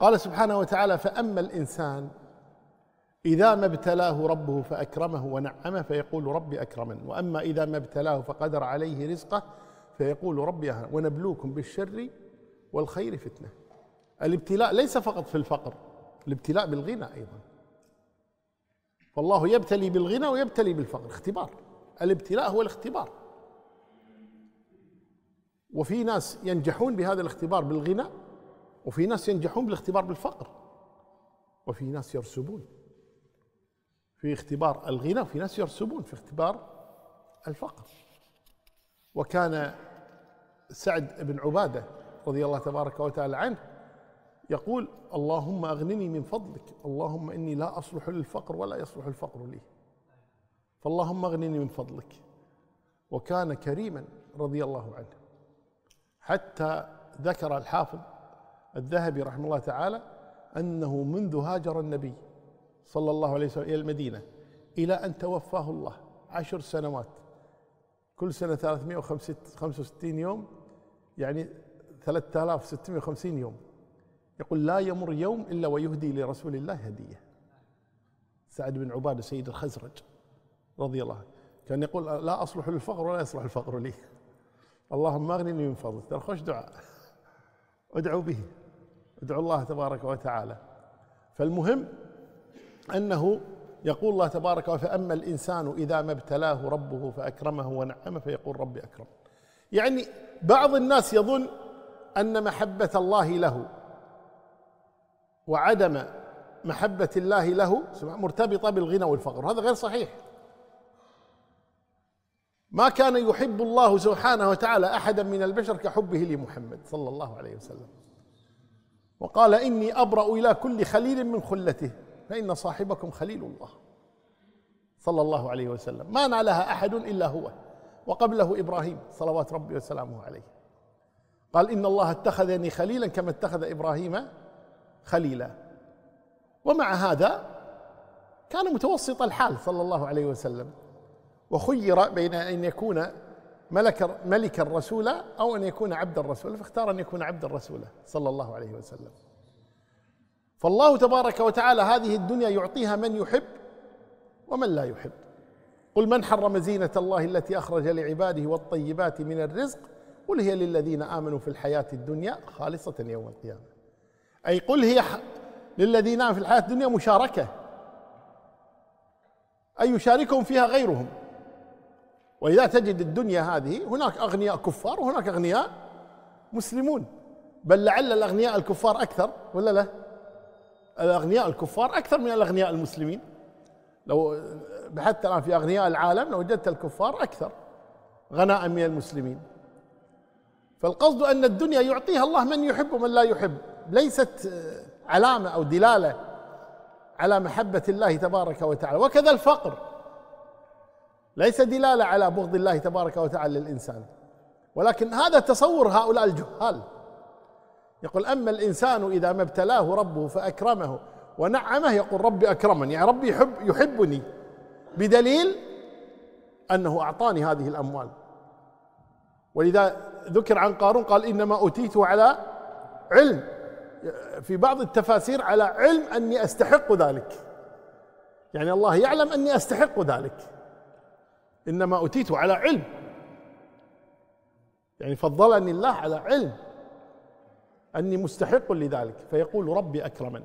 قال سبحانه وتعالى فأما الإنسان إذا ما ابتلاه ربه فأكرمه ونعمه فيقول ربي أكرمن وأما إذا ما ابتلاه فقدر عليه رزقه فيقول ربي ونبلوكم بالشر والخير فتنة الابتلاء ليس فقط في الفقر الابتلاء بالغنى أيضا فالله يبتلي بالغنى ويبتلي بالفقر اختبار الابتلاء هو الاختبار وفي ناس ينجحون بهذا الاختبار بالغنى وفي ناس ينجحون بالاختبار بالفقر وفي ناس يرسبون في اختبار الغنى وفي ناس يرسبون في اختبار الفقر وكان سعد بن عباده رضي الله تبارك وتعالى عنه يقول اللهم اغنني من فضلك اللهم اني لا اصلح للفقر ولا يصلح الفقر لي فاللهم اغنني من فضلك وكان كريما رضي الله عنه حتى ذكر الحافظ الذهبي رحمه الله تعالى أنه منذ هاجر النبي صلى الله عليه وسلم إلى المدينة إلى أن توفاه الله عشر سنوات كل سنة 365 يوم يعني 3650 يوم يقول لا يمر يوم إلا ويهدي لرسول الله هدية سعد بن عبادة سيد الخزرج رضي الله عنه كان يقول لا أصلح للفقر ولا يصلح الفقر لي اللهم أغنني من فضلك ترى خوش دعاء ادعوا به ادعوا الله تبارك وتعالى فالمهم انه يقول الله تبارك وتعالى فاما الانسان اذا ما ابتلاه ربه فاكرمه ونعمه فيقول ربي اكرم يعني بعض الناس يظن ان محبه الله له وعدم محبه الله له مرتبطه بالغنى والفقر هذا غير صحيح ما كان يحب الله سبحانه وتعالى احدا من البشر كحبه لمحمد صلى الله عليه وسلم وقال اني ابرا الى كل خليل من خلته فان صاحبكم خليل الله صلى الله عليه وسلم ما نالها احد الا هو وقبله ابراهيم صلوات ربي وسلامه عليه قال ان الله اتخذني خليلا كما اتخذ ابراهيم خليلا ومع هذا كان متوسط الحال صلى الله عليه وسلم وخير بين أن يكون ملك ملك الرسول أو أن يكون عبدا رسولا فاختار أن يكون عبدا رسولا صلى الله عليه وسلم فالله تبارك وتعالى هذه الدنيا يعطيها من يحب ومن لا يحب قل من حرم زينة الله التي أخرج لعباده والطيبات من الرزق قل هي للذين آمنوا في الحياة الدنيا خالصة يوم القيامة أي قل هي للذين آمنوا في الحياة الدنيا مشاركة أي يشاركهم فيها غيرهم ولذا تجد الدنيا هذه هناك أغنياء كفار وهناك أغنياء مسلمون بل لعل الأغنياء الكفار أكثر ولا لا الأغنياء الكفار أكثر من الأغنياء المسلمين لو بحثت الآن في أغنياء العالم لوجدت لو الكفار أكثر غناء من المسلمين فالقصد أن الدنيا يعطيها الله من يحب ومن لا يحب ليست علامة أو دلالة على محبة الله تبارك وتعالى وكذا الفقر ليس دلالة على بغض الله تبارك وتعالى للإنسان ولكن هذا تصور هؤلاء الجهال يقول أما الإنسان إذا ما ابتلاه ربه فأكرمه ونعمه يقول ربي أكرمني يعني ربي يحب يحبني بدليل أنه أعطاني هذه الأموال ولذا ذكر عن قارون قال إنما أتيت على علم في بعض التفاسير على علم أني أستحق ذلك يعني الله يعلم أني أستحق ذلك إنما أوتيت على علم يعني فضلني الله على علم أني مستحق لذلك فيقول ربي أكرمن